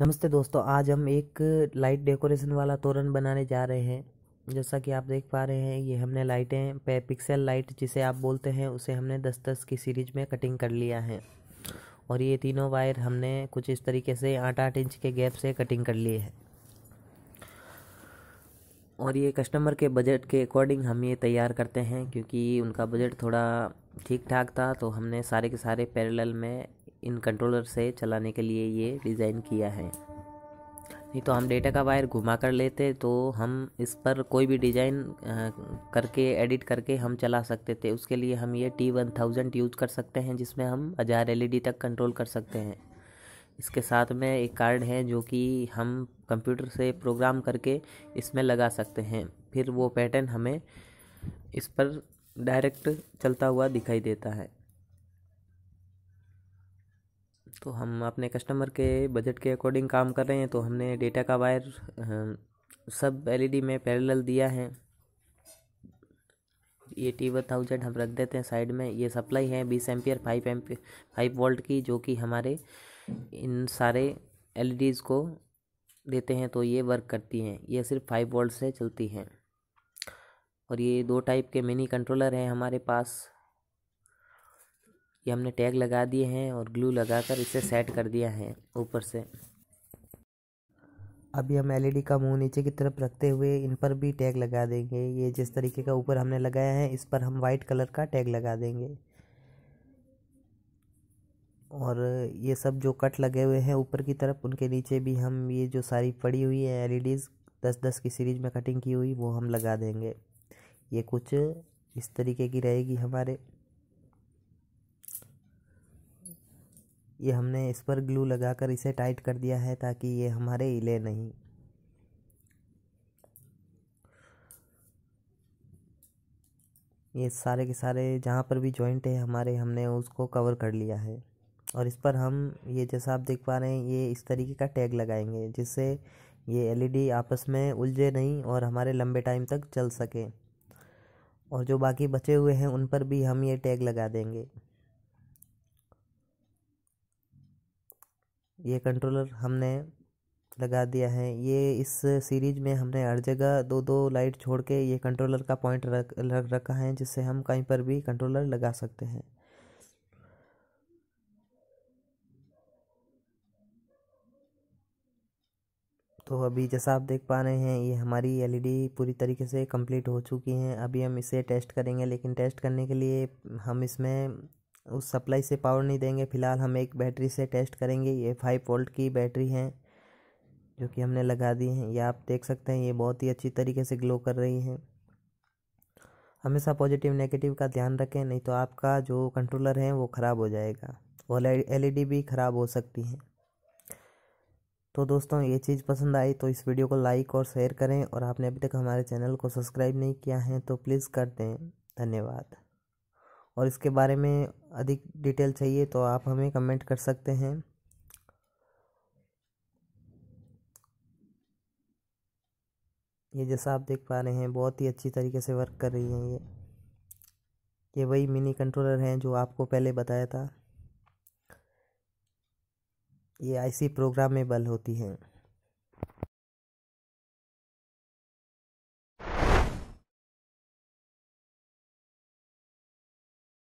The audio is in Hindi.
नमस्ते दोस्तों आज हम एक लाइट डेकोरेशन वाला तोरण बनाने जा रहे हैं जैसा कि आप देख पा रहे हैं ये हमने लाइटें पे पिक्सल लाइट जिसे आप बोलते हैं उसे हमने दस दस की सीरीज में कटिंग कर लिया है और ये तीनों वायर हमने कुछ इस तरीके से आठ आठ इंच के गैप से कटिंग कर लिए है और ये कस्टमर के बजट के अकॉर्डिंग हम ये तैयार करते हैं क्योंकि उनका बजट थोड़ा ठीक ठाक था तो हमने सारे के सारे पैरेलल में इन कंट्रोलर से चलाने के लिए ये डिज़ाइन किया है नहीं तो हम डेटा का वायर घुमा कर लेते तो हम इस पर कोई भी डिज़ाइन करके एडिट करके हम चला सकते थे उसके लिए हम ये टी वन थाउजेंड यूज़ कर सकते हैं जिसमें हम हज़ार एल e तक कंट्रोल कर सकते हैं इसके साथ में एक कार्ड है जो कि हम कंप्यूटर से प्रोग्राम करके इसमें लगा सकते हैं फिर वो पैटर्न हमें इस पर डायरेक्ट चलता हुआ दिखाई देता है तो हम अपने कस्टमर के बजट के अकॉर्डिंग काम कर रहे हैं तो हमने डेटा का वायर सब एलईडी में पैरेलल दिया है ये टी वन थाउजेंड हम रख देते हैं साइड में ये सप्लाई है बीस ampere five amp five volt की जो कि हमारे इन सारे एल को देते हैं तो ये वर्क करती हैं ये सिर्फ फाइव वोल्ट से चलती हैं और ये दो टाइप के मिनी कंट्रोलर हैं हमारे पास ये हमने टैग लगा दिए हैं और ग्लू लगाकर इसे सेट कर दिया है ऊपर से अभी हम एलईडी का मुंह नीचे की तरफ रखते हुए इन पर भी टैग लगा देंगे ये जिस तरीके का ऊपर हमने लगाया है इस पर हम वाइट कलर का टैग लगा देंगे और ये सब जो कट लगे हुए हैं ऊपर की तरफ उनके नीचे भी हम ये जो सारी पड़ी हुई है एलईडीज़ दस दस की सीरीज में कटिंग की हुई वो हम लगा देंगे ये कुछ इस तरीके की रहेगी हमारे ये हमने इस पर ग्लू लगाकर इसे टाइट कर दिया है ताकि ये हमारे हिले नहीं ये सारे के सारे जहाँ पर भी जॉइंट है हमारे हमने उसको कवर कर लिया है और इस पर हम ये जैसा आप देख पा रहे हैं ये इस तरीके का टैग लगाएंगे जिससे ये एलईडी e आपस में उलझे नहीं और हमारे लंबे टाइम तक चल सके और जो बाकी बचे हुए हैं उन पर भी हम ये टैग लगा देंगे ये कंट्रोलर हमने लगा दिया है ये इस सीरीज में हमने हर जगह दो दो लाइट छोड़ के ये कंट्रोलर का पॉइंट रख रख रखा है जिससे हम कहीं पर भी कंट्रोलर लगा सकते हैं तो अभी जैसा आप देख पा रहे हैं ये हमारी एलईडी e पूरी तरीके से कंप्लीट हो चुकी हैं अभी हम इसे टेस्ट करेंगे लेकिन टेस्ट करने के लिए हम इसमें उस सप्लाई से पावर नहीं देंगे फ़िलहाल हम एक बैटरी से टेस्ट करेंगे ये फाइव वोल्ट की बैटरी है जो कि हमने लगा दी है ये आप देख सकते हैं ये बहुत ही अच्छी तरीके से ग्लो कर रही है हमेशा पॉजिटिव नेगेटिव का ध्यान रखें नहीं तो आपका जो कंट्रोलर है वो ख़राब हो जाएगा और एल भी ख़राब हो सकती है तो दोस्तों ये चीज़ पसंद आई तो इस वीडियो को लाइक और शेयर करें और आपने अभी तक हमारे चैनल को सब्सक्राइब नहीं किया है तो प्लीज़ कर दें धन्यवाद और इसके बारे में अधिक डिटेल चाहिए तो आप हमें कमेंट कर सकते हैं ये जैसा आप देख पा रहे हैं बहुत ही अच्छी तरीके से वर्क कर रही हैं ये ये वही मिनी कंट्रोलर हैं जो आपको पहले बताया था ये आईसी प्रोग्रामेबल होती हैं